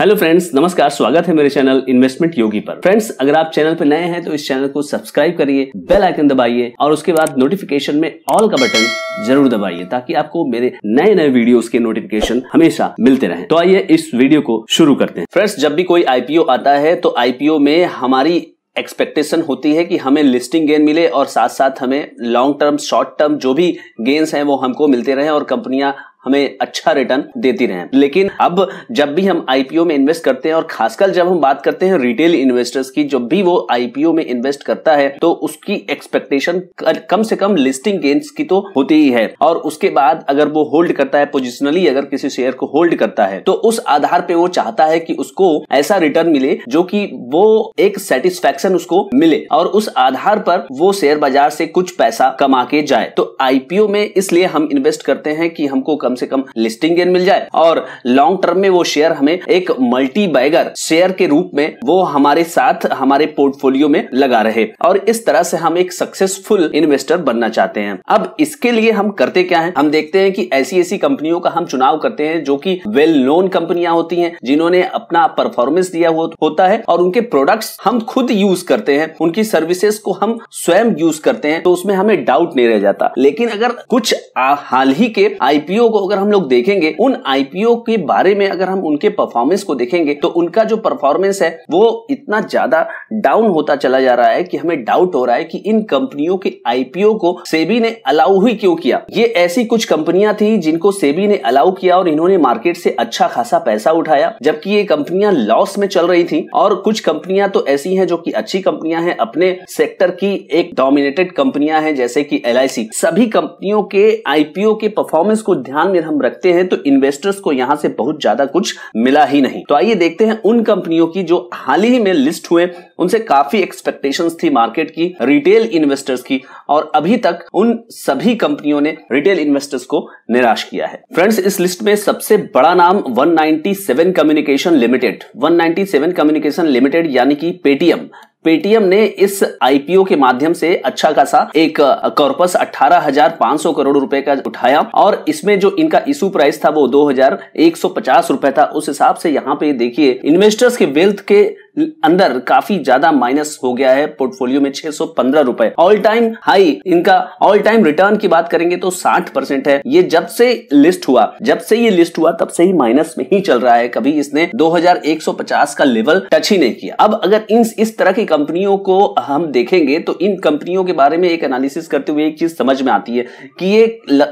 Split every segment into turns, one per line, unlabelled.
hello friends नमस्कार स्वागत है मेरे चैनल इन्वेस्टमेंट योगी पर फ्रेंड्स अगर आप चैनल पर नए हैं तो इस चैनल को सब्सक्राइब करिए बेल आइकन दबाइए और उसके बाद नोटिफिकेशन में ऑल का बटन जरूर दबाइए ताकि आपको मेरे नए नए वीडियोस के नोटिफिकेशन हमेशा मिलते रहे तो आइए इस वीडियो को शुरू करते हैं फ्रेंड्स जब भी कोई आईपीओ आता है तो आईपीओ में हमारी एक्सपेक्टेशन होती है कि हमें लिस्टिंग गेन मिले और साथ साथ हमें लॉन्ग टर्म शॉर्ट टर्म जो भी गेन्स हैं वो हमको मिलते रहे और कंपनियां हमें अच्छा रिटर्न देती रहे लेकिन अब जब भी हम आईपीओ में इन्वेस्ट करते हैं और खासकर जब हम बात करते हैं रिटेल इन्वेस्टर्स की जब भी वो आईपीओ में इन्वेस्ट करता है तो उसकी एक्सपेक्टेशन कम से कम लिस्टिंग गेंस की तो होती ही है और उसके बाद अगर वो होल्ड करता है पोजिशनली अगर किसी शेयर को होल्ड करता है तो उस आधार पे वो चाहता है कि उसको ऐसा रिटर्न मिले जो कि वो एक सेटिस्फेक्शन उसको मिले और उस आधार पर वो शेयर बाजार से कुछ पैसा कमा के जाए तो आईपीओ में इसलिए हम इन्वेस्ट करते हैं कि हमको कम से कम लिस्टिंग गेन मिल जाए और लॉन्ग टर्म में वो शेयर हमें एक मल्टी बैगर शेयर के रूप में वो हमारे साथ हमारे पोर्टफोलियो में लगा रहे और इस तरह से हम एक सक्सेसफुल इन्वेस्टर बनना चाहते हैं अब इसके लिए हम करते क्या है हम देखते हैं कि ऐसी ऐसी कंपनियों का हम चुनाव करते हैं जो कि वेल नोन कंपनियां होती हैं जिन्होंने अपना परफॉर्मेंस दिया हो, होता है और उनके प्रोडक्ट्स हम खुद यूज करते हैं उनकी सर्विसेज को हम स्वयं यूज करते हैं तो उसमें हमें डाउट नहीं रह जाता लेकिन अगर कुछ हाल ही के आईपीओ को अगर हम लोग देखेंगे उन आईपीओ के बारे में अगर हम उनके परफॉर्मेंस को देखेंगे तो उनका जो परफॉर्मेंस है वो इतना ज्यादा डाउन होता चला जा रहा है कि हमें डाउट हो रहा है कि इन कंपनियों के आईपीओ को सेबी ने अलाउ ही क्यों किया ये ऐसी कुछ कंपनियां थी जिनको सेबी ने अलाउ किया और इन्होंने मार्केट से अच्छा खासा पैसा उठाया जबकि ये कंपनियां लॉस में चल रही थी और कुछ कंपनियां तो ऐसी हैं जो कि अच्छी कंपनियां हैं अपने सेक्टर की एक डोमिनेटेड कंपनियां हैं जैसे कि एल सभी कंपनियों के आईपीओ के परफॉर्मेंस को ध्यान ध्यान में हम रखते हैं तो इन्वेस्टर्स को यहां से बहुत ज्यादा कुछ मिला ही नहीं तो आइए देखते हैं उन कंपनियों की जो हाल ही में लिस्ट हुए उनसे काफी एक्सपेक्टेशंस थी मार्केट की रिटेल इन्वेस्टर्स की और अभी तक उन सभी कंपनियों ने रिटेल इन्वेस्टर्स को निराश किया है फ्रेंड्स इस लिस्ट में सबसे बड़ा नाम 197 कम्युनिकेशन लिमिटेड 197 कम्युनिकेशन लिमिटेड यानी कि पेटीएम पेटीएम ने इस आईपीओ के माध्यम से अच्छा खासा एक कॉर्पस 18,500 करोड़ रुपए का उठाया और इसमें जो इनका इशू प्राइस था वो 2,150 रुपए था उस हिसाब से यहाँ पे देखिए इन्वेस्टर्स के वेल्थ के अंदर काफी ज्यादा माइनस हो गया है पोर्टफोलियो में छह सौ पंद्रह रुपए ऑल टाइम हाई इनका ऑल टाइम रिटर्न की बात करेंगे तो साठ परसेंट है ये जब से लिस्ट हुआ जब से ये लिस्ट हुआ तब से ही माइनस में ही चल रहा है कभी इसने 2150 का लेवल टच ही नहीं किया अब अगर इन इस तरह की कंपनियों को हम देखेंगे तो इन कंपनियों के बारे में एक एनालिसिस करते हुए एक चीज समझ में आती है कि ये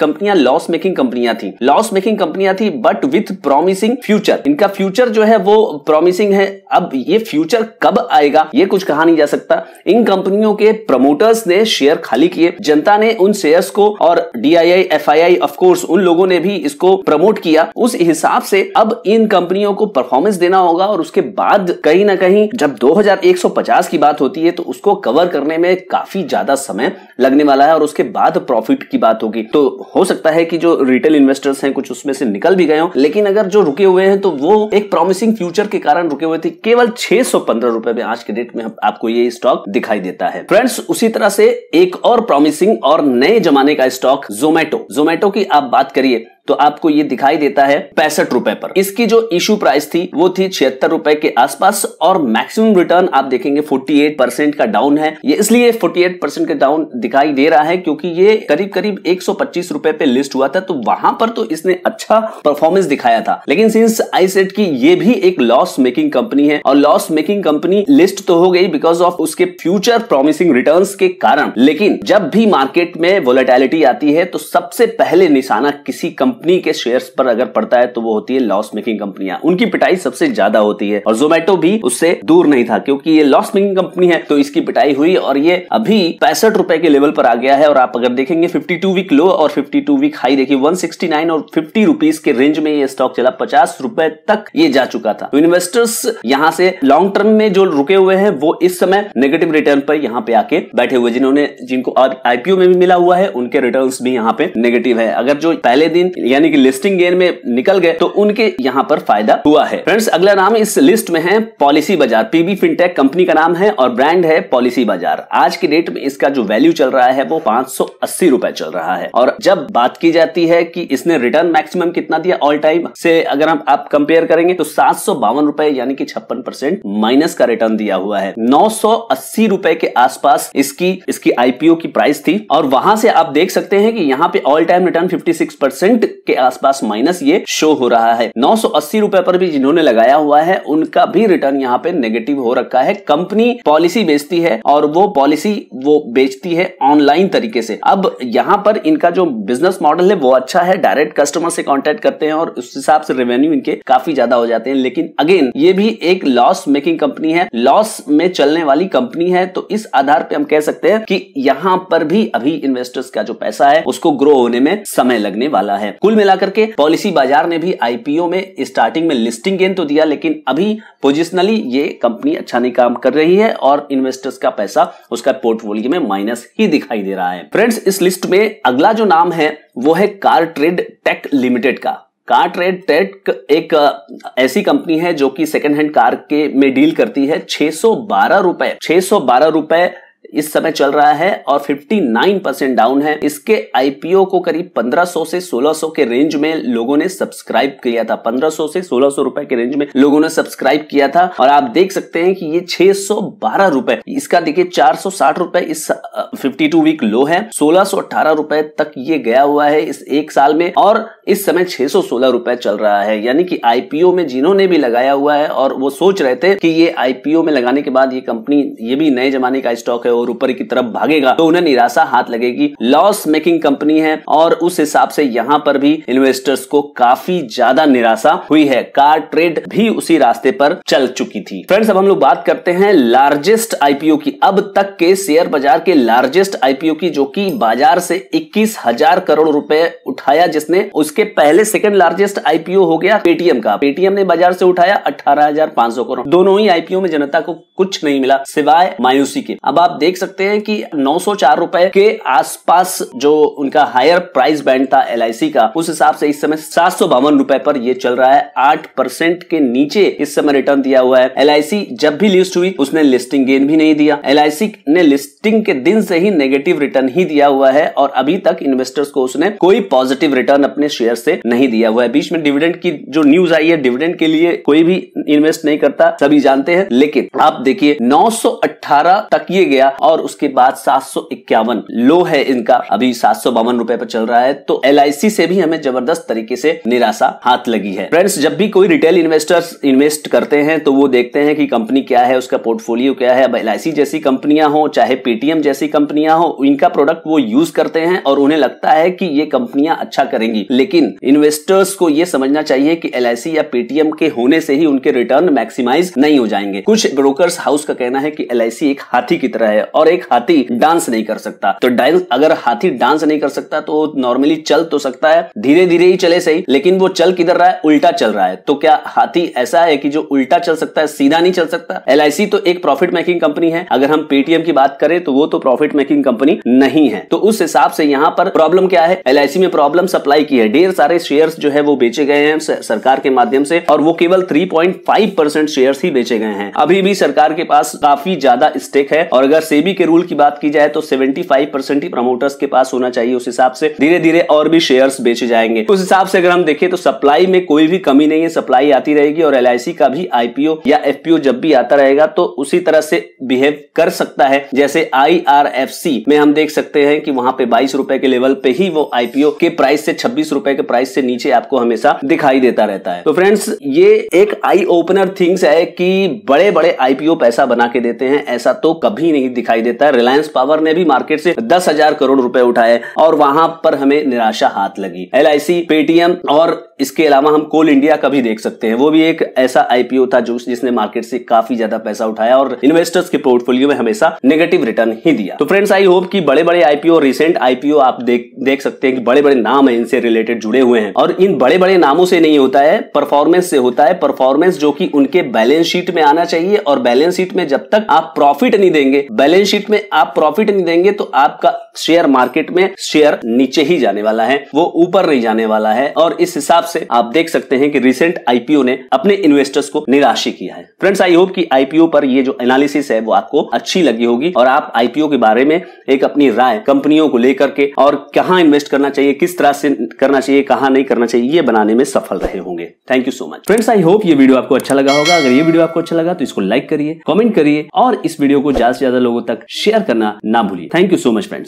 कंपनियां लॉस मेकिंग कंपनियां थी लॉस मेकिंग कंपनियां थी बट विथ प्रोमिसिंग फ्यूचर इनका फ्यूचर जो है वो प्रोमिसिंग है अब ये फ्यूचर कब आएगा ये कुछ कहा नहीं जा सकता इन कंपनियों के प्रमोटर्स ने शेयर खाली किए जनता ने उन शेयर्स को और डीआईआई एफआईआई ऑफकोर्स उन लोगों ने भी इसको प्रमोट किया उस हिसाब से अब इन कंपनियों को परफॉर्मेंस देना होगा और उसके बाद कहीं ना कहीं जब 2150 की बात होती है तो उसको कवर करने में काफी ज्यादा समय लगने वाला है और उसके बाद प्रॉफिट की बात होगी तो हो सकता है कि जो रिटेल इन्वेस्टर्स हैं कुछ उसमें से निकल भी गए हो लेकिन अगर जो रुके हुए हैं तो वो एक प्रॉमिसिंग फ्यूचर के कारण रुके हुए थे केवल छह छह सौ पंद्रह रुपए में आज के डेट में आपको ये स्टॉक दिखाई देता है फ्रेंड्स उसी तरह से एक और प्रॉमिसिंग और नए जमाने का स्टॉक जोमेटो जोमेटो की आप बात करिए तो आपको ये दिखाई देता है पैंसठ रुपए पर इसकी जो इश्यू प्राइस थी वो थी छिहत्तर रुपए के आसपास और मैक्सिमम रिटर्न आप देखेंगे 48 परसेंट का डाउन है ये इसलिए 48 परसेंट का डाउन दिखाई दे रहा है क्योंकि ये करीब करीब एक रुपए पे लिस्ट हुआ था तो वहां पर तो इसने अच्छा परफॉर्मेंस दिखाया था लेकिन सिंस आईसेट की ये भी एक लॉस मेकिंग कंपनी है और लॉस मेकिंग कंपनी लिस्ट तो हो गई बिकॉज ऑफ उसके फ्यूचर प्रोमिसिंग रिटर्न के कारण लेकिन जब भी मार्केट में वोलेटालिटी आती है तो सबसे पहले निशाना किसी कंपनी कंपनी के शेयर्स पर अगर पड़ता है तो वो होती है लॉस मेकिंग कंपनियां उनकी पिटाई सबसे ज्यादा होती है और जोमेटो भी उससे दूर नहीं था क्योंकि ये लॉस मेकिंग कंपनी है तो इसकी पिटाई हुई और ये अभी पैंसठ रुपए के लेवल पर आ गया है और आप अगर देखेंगे फिफ्टी वीक लो और फिफ्टी वीक हाई देखिए वन और फिफ्टी रुपीज के रेंज में ये स्टॉक चला पचास रुपए तक ये जा चुका था इन्वेस्टर्स तो यहाँ से लॉन्ग टर्म में जो रुके हुए हैं वो इस समय नेगेटिव रिटर्न पर यहाँ पे आके बैठे हुए जिन्होंने जिनको आईपीओ में भी मिला हुआ है उनके रिटर्न भी यहाँ पे नेगेटिव है अगर जो पहले दिन यानी कि लिस्टिंग गेन में निकल गए तो उनके यहाँ पर फायदा हुआ है फ्रेंड्स अगला नाम इस लिस्ट में है पॉलिसी बाजार पीबी फिनटेक कंपनी का नाम है और ब्रांड है पॉलिसी बाजार आज के डेट में इसका जो वैल्यू चल रहा है वो पांच रुपए चल रहा है और जब बात की जाती है कि इसने रिटर्न मैक्सिमम कितना दिया ऑल टाइम से अगर हम आप कंपेयर करेंगे तो सात रुपए यानी कि छप्पन परसेंट माइनस का रिटर्न दिया हुआ है नौ रुपए के आसपास इसकी इसकी आईपीओ की प्राइस थी और वहां से आप देख सकते हैं कि यहाँ पे ऑल टाइम रिटर्न 56 परसेंट के आसपास माइनस ये शो हो रहा है नौ सौ पर भी जिन्होंने लगाया हुआ है उनका भी रिटर्न यहाँ पे नेगेटिव हो रखा है कंपनी पॉलिसी बेचती है और वो पॉलिसी वो बेचती है ऑनलाइन तरीके से अब यहाँ पर इनका जो बिजनेस मॉडल है वो अच्छा है डायरेक्ट कस्टमर से कॉन्टेक्ट करते हैं और उस हिसाब से रेवेन्यू इनके काफी ज्यादा हो जाते हैं लेकिन अगेन ये भी एक लॉस मेकिंग कंपनी है लॉस में चलने वाली कंपनी है तो इस आधार पे हम कह सकते हैं कि यहाँ पर भी अभी इन्वेस्टर्स का जो पैसा है उसको ग्रो होने में समय लगने वाला है कुल मिलाकर के पॉलिसी बाजार ने भी आईपीओ में स्टार्टिंग में लिस्टिंग गेन तो दिया लेकिन अभी पोजिशनली ये कंपनी अच्छा नहीं काम कर रही है और इन्वेस्टर्स का पैसा उसका पोर्टफोलियो में माइनस ही दिखाई दे रहा है फ्रेंड्स इस लिस्ट में अगला जो नाम है वो है कार ट्रेड टेक लिमिटेड का कार ट्रेड टेक एक ऐसी कंपनी है जो कि सेकेंड हैंड कार के में डील करती है छह सौ बारह रुपए छह सौ बारह रुपए इस समय चल रहा है और 59 परसेंट डाउन है इसके आईपीओ को करीब 1500 से 1600 के रेंज में लोगों ने सब्सक्राइब किया था 1500 से 1600 रुपए के रेंज में लोगों ने सब्सक्राइब किया था और आप देख सकते हैं कि ये 612 रुपए इसका देखिए 460 रुपए इस 52 वीक लो है 1618 रुपए तक ये गया हुआ है इस एक साल में और इस समय छह रुपए चल रहा है यानी कि आईपीओ में जिन्होंने भी लगाया हुआ है और वो सोच रहे थे कि ये आईपीओ में लगाने के बाद ये कंपनी ये भी नए जमाने का स्टॉक है है और ऊपर की तरफ भागेगा तो उन्हें निराशा हाथ लगेगी लॉस मेकिंग कंपनी है और उस हिसाब से यहाँ पर भी इन्वेस्टर्स को काफी ज्यादा निराशा हुई है कार ट्रेड भी उसी रास्ते पर चल चुकी थी फ्रेंड्स अब हम लोग बात करते हैं लार्जेस्ट आईपीओ की अब तक के शेयर बाजार के लार्जेस्ट आईपीओ की जो की बाजार से इक्कीस करोड़ रूपए उठाया जिसने उसके पहले सेकंड लार्जेस्ट आईपीओ हो गया पेटीएम का पेटीएम ने बाजार से उठाया अठारह करोड़ दोनों ही आईपीओ में जनता को कुछ नहीं मिला सिवाय मायूसी के अब आप देख सकते हैं कि नौ रूपए के आसपास जो उनका हायर प्राइस बैंड था एल का उस हिसाब से इस समय सात रूपए पर यह चल रहा है आठ परसेंट के नीचे इस समय रिटर्न दिया हुआ है एल जब भी लिस्ट हुई उसने लिस्टिंग गेन भी नहीं दिया एल ने लिस्टिंग के दिन से ही नेगेटिव रिटर्न ही दिया हुआ है और अभी तक इन्वेस्टर्स को उसने कोई पॉजिटिव रिटर्न अपने शेयर से नहीं दिया हुआ है बीच में डिविडेंड की जो न्यूज आई है डिविडेंड के लिए कोई भी इन्वेस्ट नहीं करता सभी जानते हैं लेकिन आप देखिए 918 तक ये गया गया और उसके बाद सात लो है इनका अभी सात सौ बावन पर चल रहा है तो एल से भी हमें जबरदस्त तरीके से निराशा हाथ लगी है फ्रेंड्स जब भी कोई रिटेल इन्वेस्टर्स इन्वेस्ट करते हैं तो वो देखते हैं कि कंपनी क्या है उसका पोर्टफोलियो क्या है अब एल जैसी कंपनियां हो चाहे पेटीएम जैसी कंपनियां हो इनका प्रोडक्ट वो यूज करते हैं और उन्हें लगता है कि ये कंपनियां अच्छा करेंगी लेकिन इन्वेस्टर्स को ये समझना चाहिए कि एल या पेटीएम के होने से ही उनके रिटर्न मैक्सिमाइज नहीं हो जाएंगे कुछ ब्रोकर हाउस का कहना है कि एल एक हाथी की तरह है है और एक हाथी डांस नहीं कर सकता तो डांस अगर हाथी डांस नहीं कर सकता तो नॉर्मली चल तो सकता है धीरे धीरे ही चले सही लेकिन वो चल किधर रहा है उल्टा चल रहा है तो क्या हाथी ऐसा है कि जो उल्टा चल सकता है सीधा नहीं चल सकता एल तो एक प्रॉफिट मेकिंग कंपनी है अगर हम पेटीएम की बात करें तो वो तो प्रॉफिट मेकिंग कंपनी नहीं है तो उस हिसाब से यहाँ पर प्रॉब्लम क्या है एल में प्रॉब्लम सप्लाई की है ढेर सारे शेयर जो है वो बेचे गए हैं सरकार के माध्यम से और वो केवल 3.5 परसेंट शेयर ही बेचे गए हैं अभी भी सरकार के पास काफी ज्यादा स्टेक है और अगर सेबी के रूल की बात की जाए तो 75 परसेंट ही प्रमोटर्स के पास होना चाहिए उस हिसाब से धीरे धीरे और भी शेयर्स बेचे जाएंगे उस हिसाब से अगर हम देखें तो सप्लाई में कोई भी कमी नहीं है सप्लाई आती रहेगी और एल का भी आईपीओ या एफपीओ जब भी आता रहेगा तो उसी तरह से बिहेव कर सकता है जैसे आई में हम देख सकते हैं कि वहां पे बाईस के लेवल पे ही वो आईपीओ के प्राइस से छब्बीस के प्राइस से नीचे आपको हमेशा दिखाई देता रहता है तो फ्रेंड्स ये एक आई ओपनर थिंग्स है कि बड़े बड़े आईपीओ पैसा बना के देते हैं ऐसा तो कभी नहीं दिखाई देता है रिलायंस पावर ने भी मार्केट से दस हजार करोड़ रुपए उठाए और वहां पर हमें निराशा हाथ लगी एल पेटीएम और इसके अलावा हम कोल इंडिया का भी देख सकते हैं वो भी एक ऐसा आईपीओ था जो जिसने मार्केट से काफी ज्यादा पैसा उठाया और इन्वेस्टर्स के पोर्टफोलियो में हमेशा नेगेटिव रिटर्न ही दिया तो फ्रेंड्स आई होप कि बड़े बड़े आईपीओ रिसेंट आईपीओ आप देख देख सकते हैं कि बड़े बड़े नाम है इनसे रिलेटेड जुड़े हुए हैं और इन बड़े बड़े नामों से नहीं होता है परफॉर्मेंस से होता है परफॉर्मेंस जो कि उनके बैलेंस शीट में आना चाहिए और बैलेंस शीट में जब तक आप प्रॉफिट नहीं देंगे बैलेंस शीट में आप प्रॉफिट नहीं देंगे तो आपका शेयर मार्केट में शेयर नीचे ही जाने वाला है वो ऊपर नहीं जाने वाला है और इस हिसाब से आप देख सकते हैं कि रिसेंट आईपीओ ने अपने इन्वेस्टर्स को निराशी किया है फ्रेंड्स आई होप कि आईपीओ पर ये जो एनालिसिस है वो आपको अच्छी लगी होगी और आप आईपीओ के बारे में एक अपनी राय कंपनियों को लेकर के और कहाँ इन्वेस्ट करना चाहिए किस तरह से करना चाहिए कहाँ नहीं करना चाहिए ये बनाने में सफल रहे होंगे thank you so much friends I hope ये वीडियो आपको अच्छा लगा होगा अगर ये वीडियो आपको अच्छा लगा तो इसको लाइक करिए कॉमेंट करिए और इस वीडियो को ज्यादा से ज्यादा लोगों लोगों तक शेयर करना ना भूलिए thank you so much friends